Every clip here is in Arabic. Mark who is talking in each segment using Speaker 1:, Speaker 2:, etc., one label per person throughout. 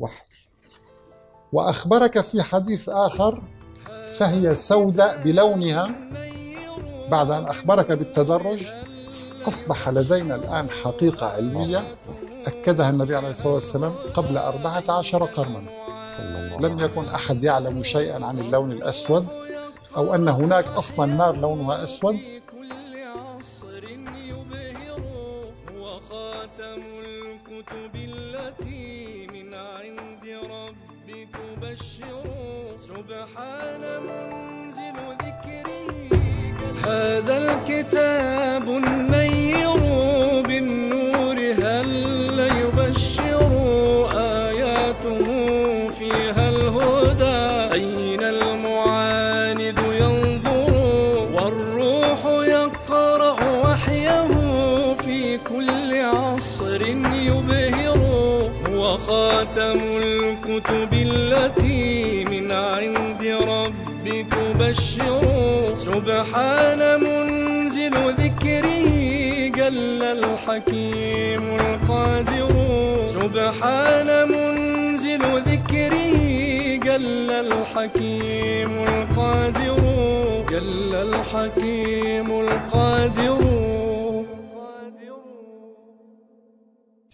Speaker 1: وحي وأخبرك في حديث آخر فهي سوداء بلونها بعد أن أخبرك بالتدرج أصبح لدينا الآن حقيقة علمية أكدها النبي عليه الصلاة والسلام قبل أربعة عشر قرنا لم يكن أحد يعلم شيئا عن اللون الأسود أو أن هناك أصلا نار لونها أسود
Speaker 2: وبشروا سبحان منزل ذكري هذا الكتاب النبي سبحان منزل ذكره جل الحكيم القادر سبحان منزل ذكره جل الحكيم القادر جل الحكيم القادر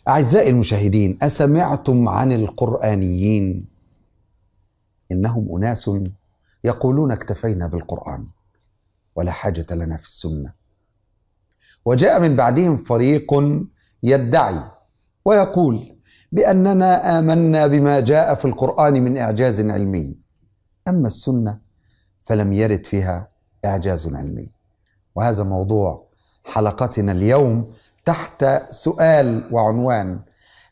Speaker 3: أعزائي المشاهدين أسمعتم عن القرآنيين إنهم أناس يقولون اكتفينا بالقرآن ولا حاجة لنا في السنة وجاء من بعدهم فريق يدعي ويقول بأننا آمنا بما جاء في القرآن من إعجاز علمي أما السنة فلم يرد فيها إعجاز علمي وهذا موضوع حلقتنا اليوم تحت سؤال وعنوان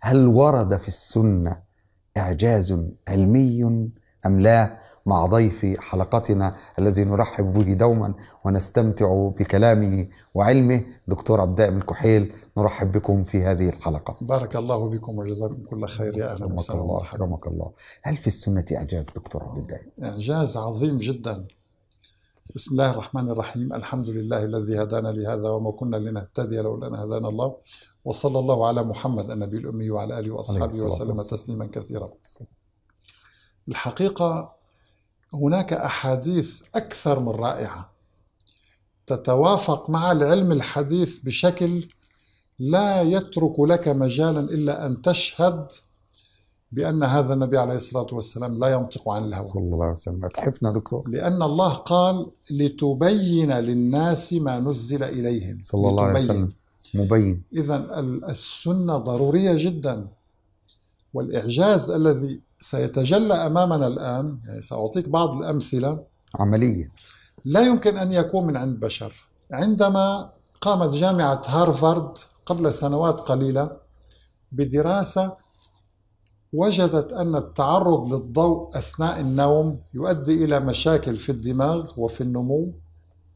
Speaker 3: هل ورد في السنه اعجاز علمي أم لا مع ضيف حلقتنا الذي نرحب به دوما ونستمتع بكلامه وعلمه دكتور عبد الدائم الكحيل نرحب بكم في هذه الحلقة
Speaker 1: بارك الله بكم وجزاكم كل خير يا أهلا وسهلا الله
Speaker 3: رحمك الله هل في السنة إعجاز دكتور عبد
Speaker 1: الدائم؟ إعجاز عظيم جدا بسم الله الرحمن الرحيم الحمد لله الذي هدانا لهذا وما كنا لنهتدي لولا أن هدانا الله وصلى الله على محمد النبي الأمي وعلى آله وأصحابه وسلم تسليما كثيرا الحقيقة هناك أحاديث أكثر من رائعة تتوافق مع العلم الحديث بشكل لا يترك لك مجالا إلا أن تشهد بأن هذا النبي عليه الصلاة والسلام لا ينطق عن الهوى صلى الله عليه وسلم أتحفنا دكتور لأن الله قال لتبين للناس ما نزل إليهم صلى الله عليه وسلم مبين إذا السنة ضرورية جدا والإعجاز الذي سيتجلى امامنا الان يعني ساعطيك بعض الامثله عمليه لا يمكن ان يكون من عند بشر عندما قامت جامعه هارفارد قبل سنوات قليله بدراسه وجدت ان التعرض للضوء اثناء النوم يؤدي الى مشاكل في الدماغ وفي النمو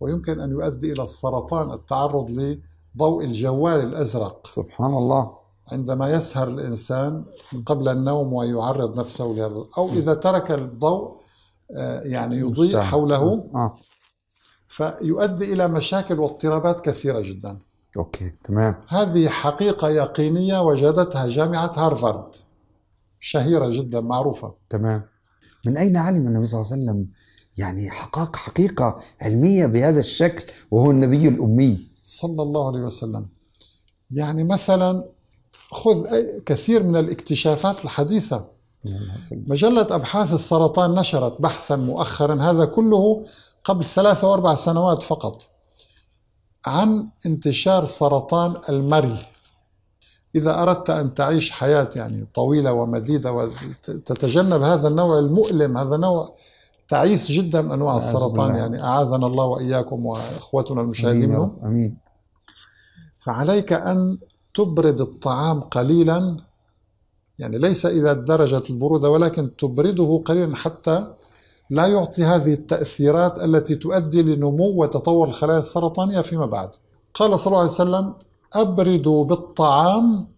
Speaker 1: ويمكن ان يؤدي الى السرطان التعرض لضوء الجوال الازرق سبحان الله عندما يسهر الإنسان قبل النوم ويعرض نفسه لهذا أو إذا ترك الضوء آه، يعني يضيء حوله آه. فيؤدي إلى مشاكل واضطرابات كثيرة جدا
Speaker 3: أوكي تمام
Speaker 1: هذه حقيقة يقينية وجدتها جامعة هارفارد شهيرة جدا معروفة تمام
Speaker 3: من أين علم النبي صلى الله عليه وسلم يعني حقاق حقيقة
Speaker 1: علمية بهذا الشكل وهو النبي الأمي صلى الله عليه وسلم يعني مثلا خذ كثير من الاكتشافات الحديثة مجلة أبحاث السرطان نشرت بحثا مؤخرا هذا كله قبل ثلاثة أو أربع سنوات فقط عن انتشار سرطان المري إذا أردت أن تعيش حياة يعني طويلة ومديدة وتتجنب هذا النوع المؤلم هذا نوع تعيس جدا من أنواع السرطان يعني أعاذنا الله وإياكم وإخوتنا المشاهدين منه أمين فعليك أن تبرد الطعام قليلا يعني ليس إلى درجة البرودة ولكن تبرده قليلا حتى لا يعطي هذه التأثيرات التي تؤدي لنمو وتطور الخلايا السرطانية فيما بعد قال صلى الله عليه وسلم أبردوا بالطعام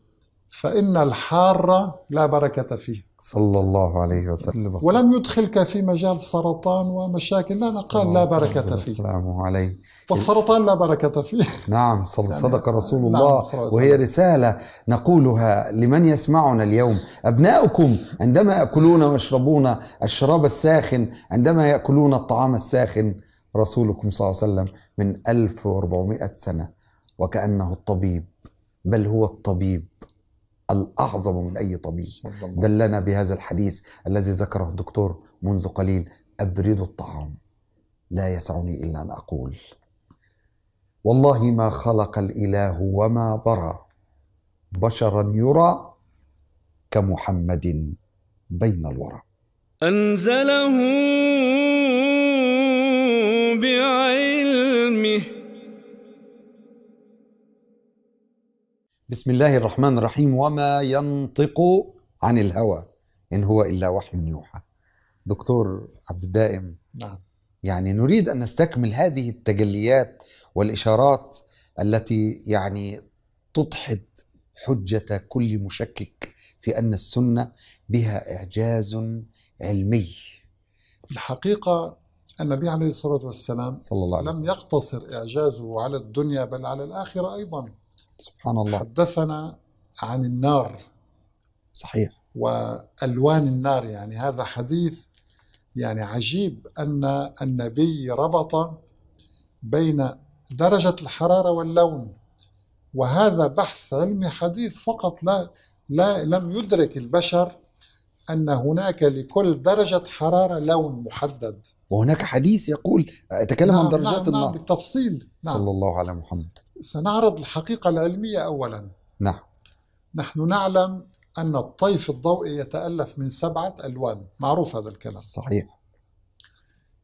Speaker 1: فإن الحار لا بركة فيه
Speaker 3: صلى الله عليه وسلم
Speaker 1: ولم يدخلك في مجال السرطان ومشاكل لا قال لا بركة فيه
Speaker 3: السلام عليه فالسرطان
Speaker 1: لا بركة فيه
Speaker 3: نعم صدق رسول نعم، الله وهي رسالة نقولها لمن يسمعنا اليوم أبناؤكم عندما يأكلون ويشربون الشراب الساخن عندما يأكلون الطعام الساخن رسولكم صلى الله عليه وسلم من 1400 سنة وكأنه الطبيب بل هو الطبيب الأعظم من أي طبيب دلنا بهذا الحديث الذي ذكره الدكتور منذ قليل أبرد الطعام لا يسعني إلا أن أقول والله ما خلق الإله وما برى بشرا يرى كمحمد
Speaker 2: بين الورى أنزله
Speaker 3: بسم الله الرحمن الرحيم وما ينطق عن الهوى إن هو إلا وحي يوحى دكتور عبد الدائم نعم يعني نريد أن نستكمل هذه التجليات والإشارات التي يعني تضحد حجة كل مشكك في أن السنة بها
Speaker 1: إعجاز علمي الحقيقة النبي عليه الصلاة والسلام صلى الله عليه وسلم. لم يقتصر إعجازه على الدنيا بل على الآخرة أيضا سبحان الله حدثنا عن النار صحيح والوان النار يعني هذا حديث يعني عجيب ان النبي ربط بين درجه الحراره واللون وهذا بحث علمي حديث فقط لا, لا لم يدرك البشر أن هناك لكل درجة حرارة لون محدد وهناك حديث يقول
Speaker 3: يتكلم نعم عن درجات نعم, نعم، النار نعم
Speaker 1: بالتفصيل نعم. صلى
Speaker 3: الله على محمد
Speaker 1: سنعرض الحقيقة العلمية أولا نعم نحن نعلم أن الطيف الضوئي يتألف من سبعة ألوان معروف هذا الكلام صحيح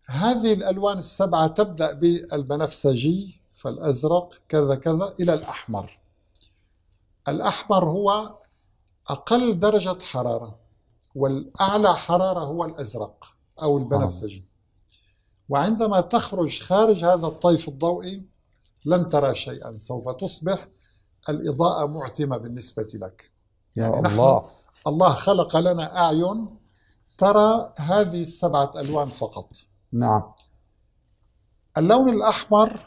Speaker 1: هذه الألوان السبعة تبدأ بالبنفسجي فالأزرق كذا كذا إلى الأحمر الأحمر هو أقل درجة حرارة والأعلى حرارة هو الأزرق أو البنفسجي نعم. وعندما تخرج خارج هذا الطيف الضوئي لن ترى شيئا سوف تصبح الإضاءة معتمة بالنسبة لك
Speaker 3: يعني يا الله
Speaker 1: الله خلق لنا أعين ترى هذه السبعة ألوان فقط نعم اللون الأحمر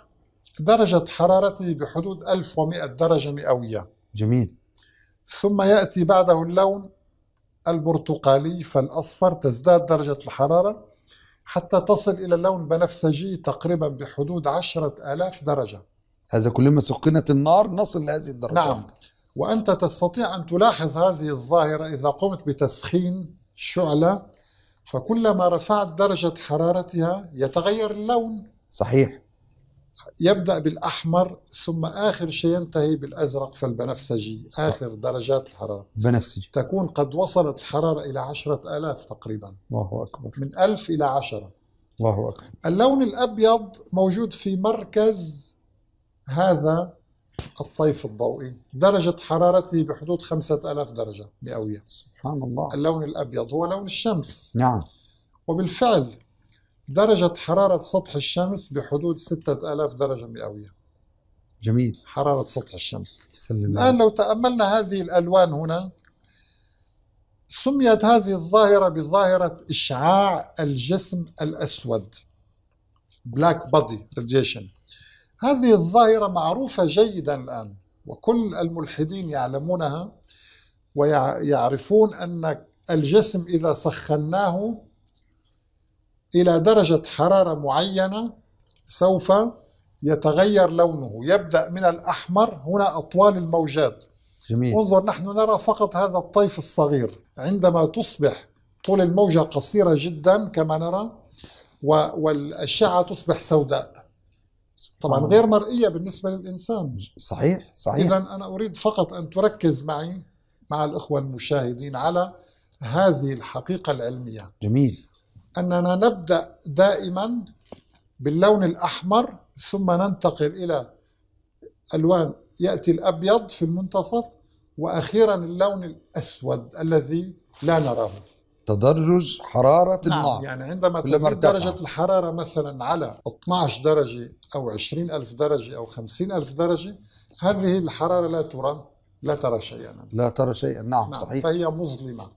Speaker 1: درجة حرارته بحدود 1100 درجة مئوية جميل ثم يأتي بعده اللون البرتقالي فالأصفر تزداد درجة الحرارة حتى تصل إلى اللون بنفسجي تقريبا بحدود عشرة ألاف درجة هذا كلما سقنت النار نصل لهذه الدرجة نعم وأنت تستطيع أن تلاحظ هذه الظاهرة إذا قمت بتسخين شعلة فكلما رفعت درجة حرارتها يتغير اللون صحيح يبدأ بالأحمر ثم آخر شيء ينتهي بالأزرق فالبنفسجي صح. آخر درجات الحرارة بنفسجي تكون قد وصلت الحرارة إلى عشرة ألاف تقريبا الله أكبر من ألف إلى عشرة الله أكبر اللون الأبيض موجود في مركز هذا الطيف الضوئي درجة حرارته بحدود 5000 درجة مئوية سبحان الله اللون الأبيض هو لون الشمس نعم وبالفعل درجة حرارة سطح الشمس بحدود 6000 درجة مئوية جميل حرارة سطح الشمس سلم الآن لو تأملنا هذه الألوان هنا سميت هذه الظاهرة بظاهرة إشعاع الجسم الأسود بلاك بودي ريديشن هذه الظاهرة معروفة جيدا الآن وكل الملحدين يعلمونها ويعرفون أن الجسم إذا سخناه إلى درجة حرارة معينة سوف يتغير لونه يبدأ من الأحمر هنا أطوال الموجات جميل. انظر نحن نرى فقط هذا الطيف الصغير عندما تصبح طول الموجة قصيرة جدا كما نرى والأشعة تصبح سوداء طبعا غير مرئية بالنسبة للإنسان
Speaker 3: صحيح صحيح إذا أنا
Speaker 1: أريد فقط أن تركز معي مع الإخوة المشاهدين على هذه الحقيقة العلمية جميل أننا نبدأ دائما باللون الأحمر ثم ننتقل إلى ألوان يأتي الأبيض في المنتصف وأخيرا اللون الأسود الذي لا نراه
Speaker 3: تدرج حرارة نعم النار يعني عندما تزيد درجة
Speaker 1: الحرارة مثلا على 12 درجة أو 20 ألف درجة أو 50 ألف درجة هذه الحرارة لا ترى لا ترى شيئا
Speaker 3: لا ترى شيئا نعم, نعم صحيح
Speaker 1: فهي مظلمة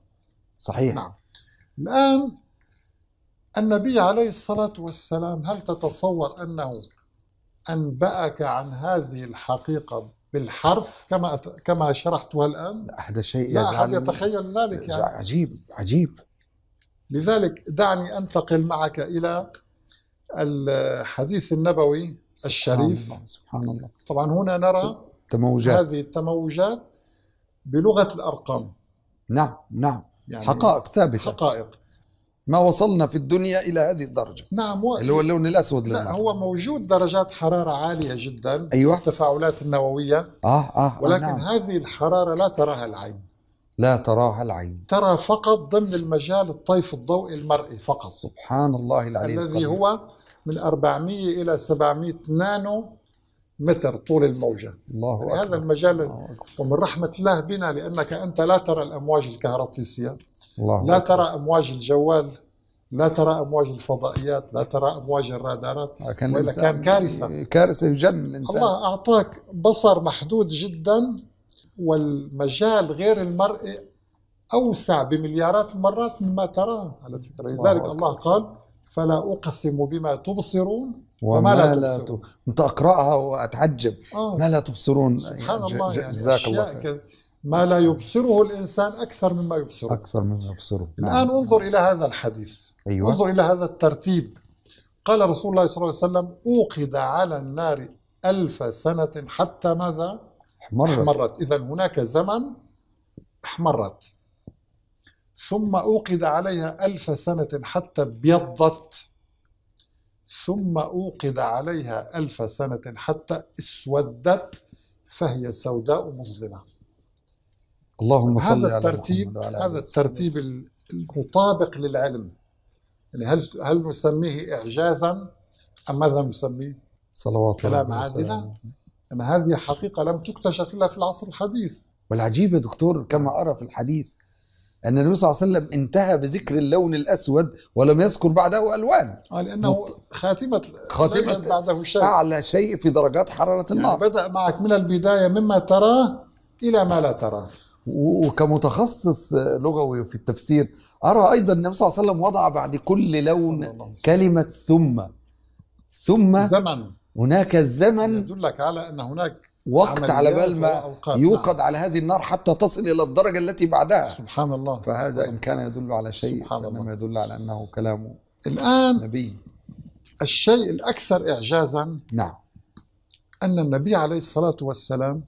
Speaker 1: صحيح نعم الآن النبي عليه الصلاة والسلام هل تتصور أنه أنبأك عن هذه الحقيقة بالحرف كما كما شرحتها الآن؟ لا أحد
Speaker 3: شيء لا أحد يتخيل ذلك يعني
Speaker 1: عجيب عجيب لذلك دعني أنتقل معك إلى الحديث النبوي الشريف سبحان الله, سبحان الله. طبعا هنا نرى تموجات. هذه التموجات بلغة الأرقام نعم نعم يعني حقائق ثابتة حقائق ما وصلنا في الدنيا الى هذه الدرجه نعم و... اللي هو اللون الاسود لا هو موجود درجات حراره عاليه جدا ايوه التفاعلات النوويه
Speaker 3: اه اه ولكن آه نعم.
Speaker 1: هذه الحراره لا تراها العين
Speaker 3: لا تراها العين
Speaker 1: ترى فقط ضمن المجال الطيف الضوئي المرئي فقط سبحان الله العلي الذي القدير. هو من 400 الى 700 نانو متر طول الموجه الله أكبر. هذا المجال الله أكبر. ومن رحمه الله بنا لانك انت لا ترى الامواج الكهرطيسيه الله لا ترى امواج الجوال لا ترى امواج الفضائيات لا ترى امواج الرادارات آه، كان ولا كان كارثه كارثه يجن الانسان الله اعطاك بصر محدود جدا والمجال غير المرئي اوسع بمليارات المرات مما تراه على فكره لذلك الله قال فلا اقسم بما تبصرون وما, وما لا تبصرون
Speaker 3: كنت اقراها
Speaker 1: واتعجب آه. ما لا تبصرون سبحان الله يعني جزاك الله خير. ما لا يبصره الإنسان أكثر مما يبصره
Speaker 3: أكثر مما يبصره نعم. الآن
Speaker 1: انظر إلى هذا الحديث أيوة. انظر إلى هذا الترتيب قال رسول الله صلى الله عليه وسلم أوقد على النار ألف سنة حتى ماذا؟ أحمرت, أحمرت. إذا هناك زمن أحمرت ثم أوقد عليها ألف سنة حتى ابيضت ثم أوقد عليها ألف سنة حتى اسودت فهي سوداء مظلمة اللهم صل على هذا الترتيب هذا الترتيب المطابق للعلم يعني هل هل نسميه اعجازا ام ماذا نسميه؟ صلوات كلام عادله يعني هذه حقيقه لم تكتشف الا في العصر الحديث والعجيب يا دكتور كما ارى في الحديث ان النبي صلى الله عليه وسلم
Speaker 3: انتهى بذكر اللون الاسود ولم يذكر بعده الوان آه لانه مت... خاتمه خاتمه بعده
Speaker 1: شيء اعلى شيء في درجات حراره يعني النار يعني بدا معك من البدايه مما تراه الى ما لا تراه
Speaker 3: وكمتخصص لغوي في التفسير ارى ايضا النبي صلى الله عليه وسلم وضع بعد كل لون كلمه ثم ثم زمن هناك الزمن
Speaker 1: يدلك على ان هناك وقت على بال ما
Speaker 3: نعم. يوقد نعم. على هذه النار حتى تصل الى الدرجه التي بعدها سبحان الله فهذا ان كان يدل على
Speaker 1: شيء سبحان الله انما يدل على انه كلامه الان نبي الشيء الاكثر اعجازا نعم ان النبي عليه الصلاه والسلام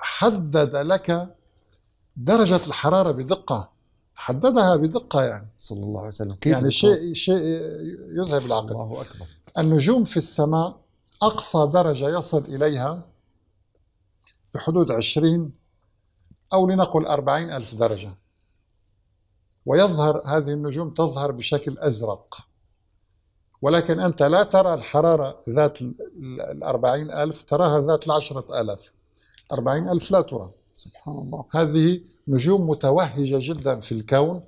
Speaker 1: حدد لك درجة الحرارة بدقة حددها بدقة يعني صلى الله عليه وسلم كيف يعني شيء شيء يذهب العقل الله أكبر النجوم في السماء أقصى درجة يصل إليها بحدود عشرين أو لنقل أربعين ألف درجة ويظهر هذه النجوم تظهر بشكل أزرق ولكن أنت لا ترى الحرارة ذات الأربعين ألف تراها ذات العشرة ألف 40 ألف لا ترى سبحان الله هذه نجوم متوهجة جدا في الكون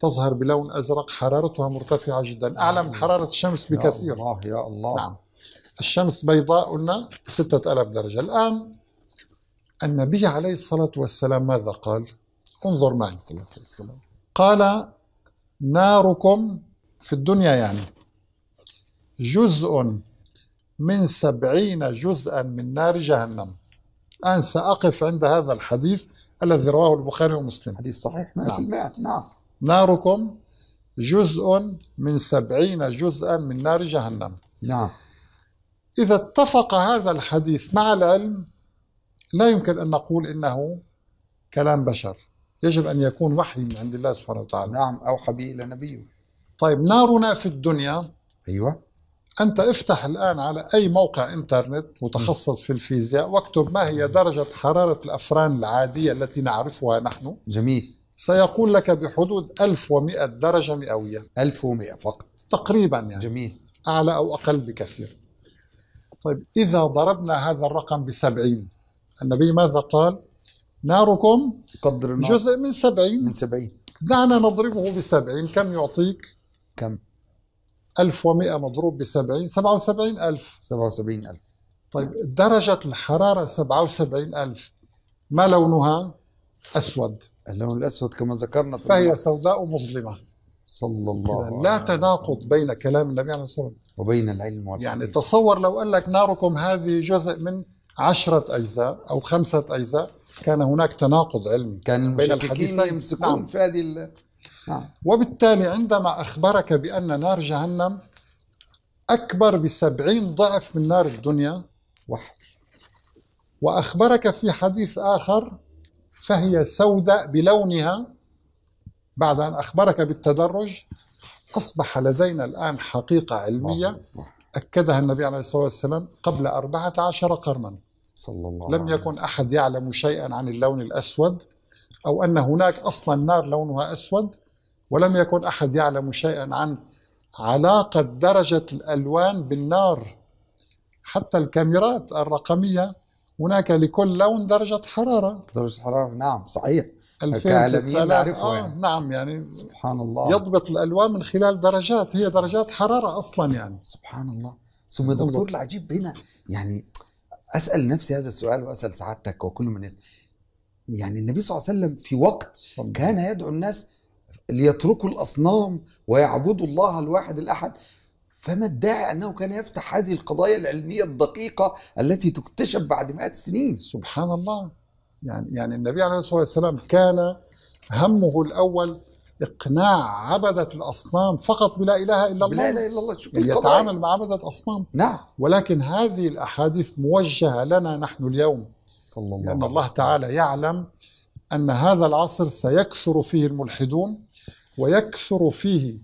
Speaker 1: تظهر بلون أزرق حرارتها مرتفعة جدا أعلى من حرارة الشمس بكثير يا الله يا الله نعم الشمس بيضاء قلنا 6000 درجة الآن النبي عليه الصلاة والسلام ماذا قال؟ انظر معي قال ناركم في الدنيا يعني جزء من سبعين جزءا من نار جهنم الآن سأقف عند هذا الحديث الذي رواه البخاري ومسلم حديث صحيح 100% نعم. نعم ناركم جزء من سبعين جزءا من نار جهنم نعم إذا اتفق هذا الحديث مع العلم لا يمكن أن نقول إنه كلام بشر يجب أن يكون وحي من عند الله سبحانه وتعالى نعم أوحى به إلى نبيه طيب نارنا في الدنيا أيوة أنت افتح الآن على أي موقع إنترنت متخصص في الفيزياء واكتب ما هي درجة حرارة الأفران العادية التي نعرفها نحن جميل سيقول لك بحدود 1100 درجة مئوية 1100 فقط تقريبا يعني جميل أعلى أو أقل بكثير طيب إذا ضربنا هذا الرقم ب 70 النبي ماذا قال ناركم قدر النار جزء من 70 من 70 دعنا نضربه ب 70 كم يعطيك كم 1100 مضروب ب 70 77000 77000 طيب درجة الحرارة 77000 ما لونها؟ أسود اللون الأسود كما ذكرنا فهي سوداء مظلمة صلى الله لا تناقض بين كلام النبي عليه الصلاة والسلام وبين العلم والحديث يعني تصور لو قال لك ناركم هذه جزء من عشرة أجزاء أو خمسة أجزاء كان هناك تناقض علمي كان المشككين يمسكون نعم. في هذه نعم. وبالتالي عندما أخبرك بأن نار جهنم أكبر بسبعين ضعف من نار الدنيا واحد وأخبرك في حديث آخر فهي سوداء بلونها بعد أن أخبرك بالتدرج أصبح لدينا الآن حقيقة علمية أكدها النبي عليه الصلاة والسلام قبل أربعة عشر قرنا صلى الله لم يكن أحد يعلم شيئا عن اللون الأسود أو أن هناك أصلا نار لونها أسود ولم يكن أحد يعلم شيئا عن علاقة درجة الألوان بالنار حتى الكاميرات الرقمية هناك لكل لون درجة حرارة درجة حرارة نعم صحيح العالميين آه نعم يعني سبحان الله يضبط الألوان من خلال درجات هي درجات حرارة أصلا يعني سبحان
Speaker 3: الله ثم دكتور
Speaker 1: العجيب هنا يعني أسأل نفسي هذا السؤال وأسأل سعادتك
Speaker 3: وكل من الناس يعني النبي صلى الله عليه وسلم في وقت كان يدعو الناس ليتركوا الأصنام ويعبدوا الله الواحد الأحد فما ادعى أنه
Speaker 1: كان يفتح هذه القضايا العلمية الدقيقة التي تكتشف بعد مئات السنين سبحان الله يعني, يعني النبي عليه الصلاة والسلام كان همه الأول إقناع عبدة الأصنام فقط بلا إله إلا الله لا إله إلا الله شوف يتعامل مع عبدة أصنام نعم ولكن هذه الأحاديث موجهة لنا نحن اليوم صلى الله لأن الله تعالى يعلم أن هذا العصر سيكثر فيه الملحدون ويكثر فيه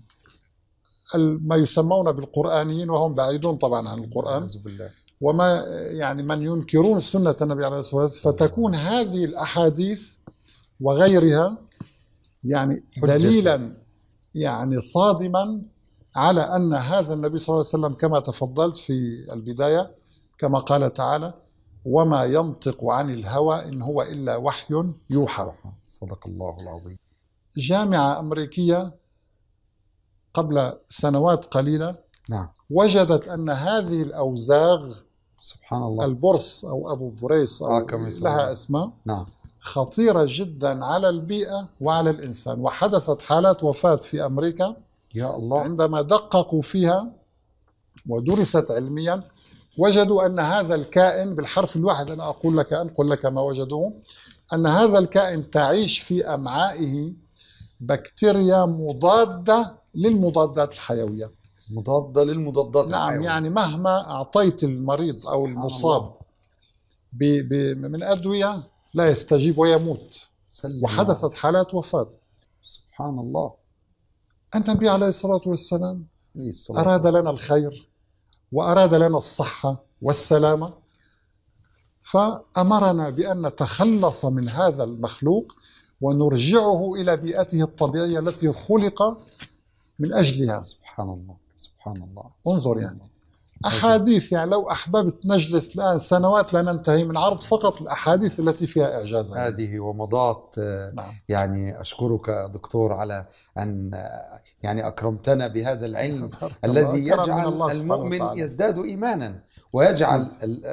Speaker 1: ما يسمون بالقرآنيين وهم بعيدون طبعا عن القرآن بالله. وما يعني من ينكرون سنة النبي عليه الصلاة والسلام فتكون هذه الأحاديث وغيرها يعني دليلا يعني صادما على أن هذا النبي صلى الله عليه وسلم كما تفضلت في البداية كما قال تعالى وما ينطق عن الهوى إن هو إلا وحي يوحى صدق الله العظيم جامعة أمريكية قبل سنوات قليلة نعم. وجدت أن هذه الأوزاغ سبحان الله البرص أو أبو بريس أو آه لها اسماء نعم. خطيرة جدا على البيئة وعلى الإنسان وحدثت حالات وفاة في أمريكا يا الله عندما دققوا فيها ودرست علميا وجدوا أن هذا الكائن بالحرف الواحد أنا أقول لك أنقل لك ما وجدوه أن هذا الكائن تعيش في أمعائه بكتيريا مضادة للمضادات الحيوية مضادة للمضادات نعم الحيوية. يعني مهما أعطيت المريض أو المصاب ب ب من أدوية لا يستجيب ويموت سلم وحدثت حالات وفاة سبحان الله النبي عليه الصلاة والسلام الصلاة أراد لنا الخير وأراد لنا الصحة والسلامة فأمرنا بأن نتخلص من هذا المخلوق ونرجعه إلى بيئته الطبيعية التي خلق من أجلها سبحان الله سبحان الله انظر يعني أحاديث يعني لو أحببت نجلس الآن سنوات لا ننتهي من عرض فقط الأحاديث التي فيها
Speaker 3: إعجاز هذه ومضات نعم. يعني أشكرك دكتور على أن يعني أكرمتنا بهذا العلم الذي يجعل الله المؤمن يزداد إيمانا ويجعل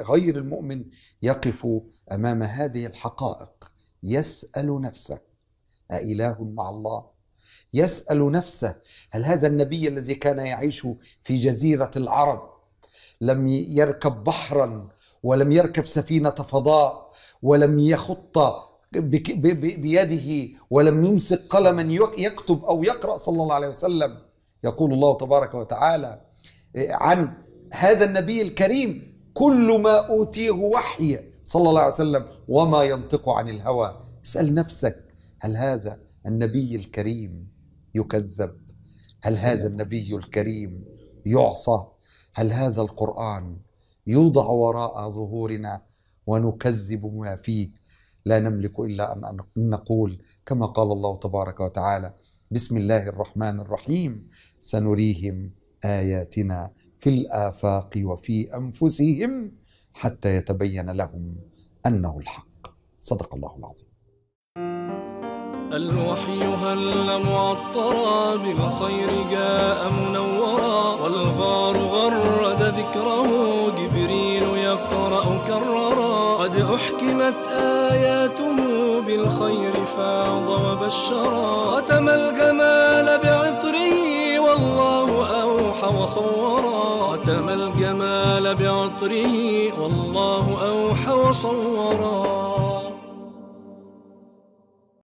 Speaker 3: غير المؤمن يقف أمام هذه الحقائق يسأل نفسه أإله مع الله يسأل نفسه هل هذا النبي الذي كان يعيش في جزيرة العرب لم يركب بحرا ولم يركب سفينة فضاء ولم يخط بيده ولم يمسك قلما يكتب أو يقرأ صلى الله عليه وسلم يقول الله تبارك وتعالى آه، عن هذا النبي الكريم كل ما أوتيه وحي صلى الله عليه وسلم وما ينطق عن الهوى اسأل نفسك هل هذا النبي الكريم يكذب هل هذا النبي الكريم يعصى هل هذا القرآن يوضع وراء ظهورنا ونكذب ما فيه لا نملك إلا أن نقول كما قال الله تبارك وتعالى بسم الله الرحمن الرحيم سنريهم آياتنا في الآفاق وفي أنفسهم حتى يتبين لهم انه الحق
Speaker 2: صدق الله العظيم الوحي هل معطرا بالخير جاء منورا والغار غرد ذكره جبريل يقرأ كررا قد أحكمت آياته بالخير فاض وبشرا ختم الجمال بعلم وصورا ختم الجمال بعطره والله أوحى وصورا